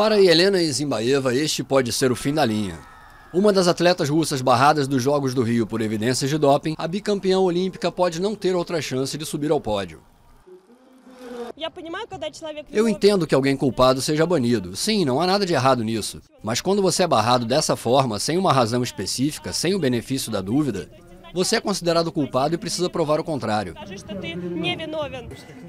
Para Helena Zimbaeva, este pode ser o fim da linha. Uma das atletas russas barradas dos Jogos do Rio por evidências de doping, a bicampeã olímpica pode não ter outra chance de subir ao pódio. Eu entendo que alguém culpado seja banido. Sim, não há nada de errado nisso. Mas quando você é barrado dessa forma, sem uma razão específica, sem o benefício da dúvida, você é considerado culpado e precisa provar o contrário. Tá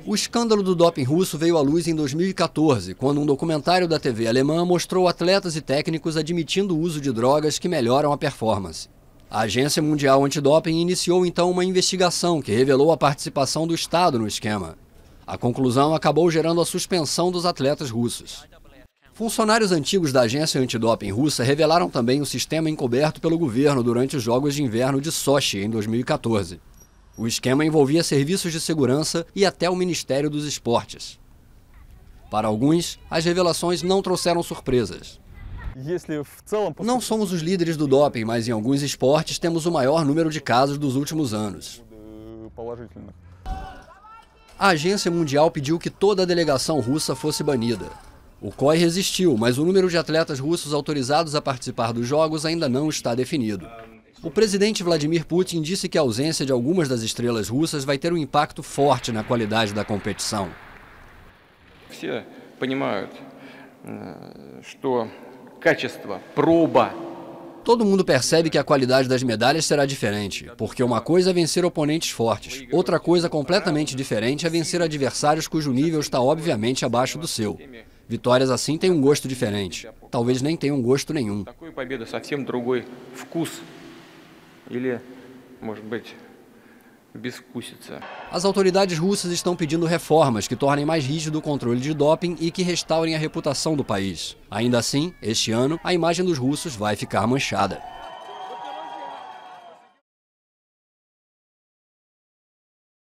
o escândalo do doping russo veio à luz em 2014, quando um documentário da TV alemã mostrou atletas e técnicos admitindo o uso de drogas que melhoram a performance. A Agência Mundial Antidoping iniciou então uma investigação que revelou a participação do Estado no esquema. A conclusão acabou gerando a suspensão dos atletas russos. Funcionários antigos da agência antidoping russa revelaram também o sistema encoberto pelo governo durante os Jogos de Inverno de Sochi em 2014. O esquema envolvia serviços de segurança e até o Ministério dos Esportes. Para alguns, as revelações não trouxeram surpresas. Não somos os líderes do doping, mas em alguns esportes temos o maior número de casos dos últimos anos. A agência mundial pediu que toda a delegação russa fosse banida. O COI resistiu, mas o número de atletas russos autorizados a participar dos Jogos ainda não está definido. O presidente Vladimir Putin disse que a ausência de algumas das estrelas russas vai ter um impacto forte na qualidade da competição. Э, Todo mundo percebe que a qualidade das medalhas será diferente, porque uma coisa é vencer oponentes fortes, outra coisa completamente diferente é vencer adversários cujo nível está obviamente abaixo do seu. Vitórias assim têm um gosto diferente. Talvez nem tenham gosto nenhum. As autoridades russas estão pedindo reformas que tornem mais rígido o controle de doping e que restaurem a reputação do país. Ainda assim, este ano, a imagem dos russos vai ficar manchada.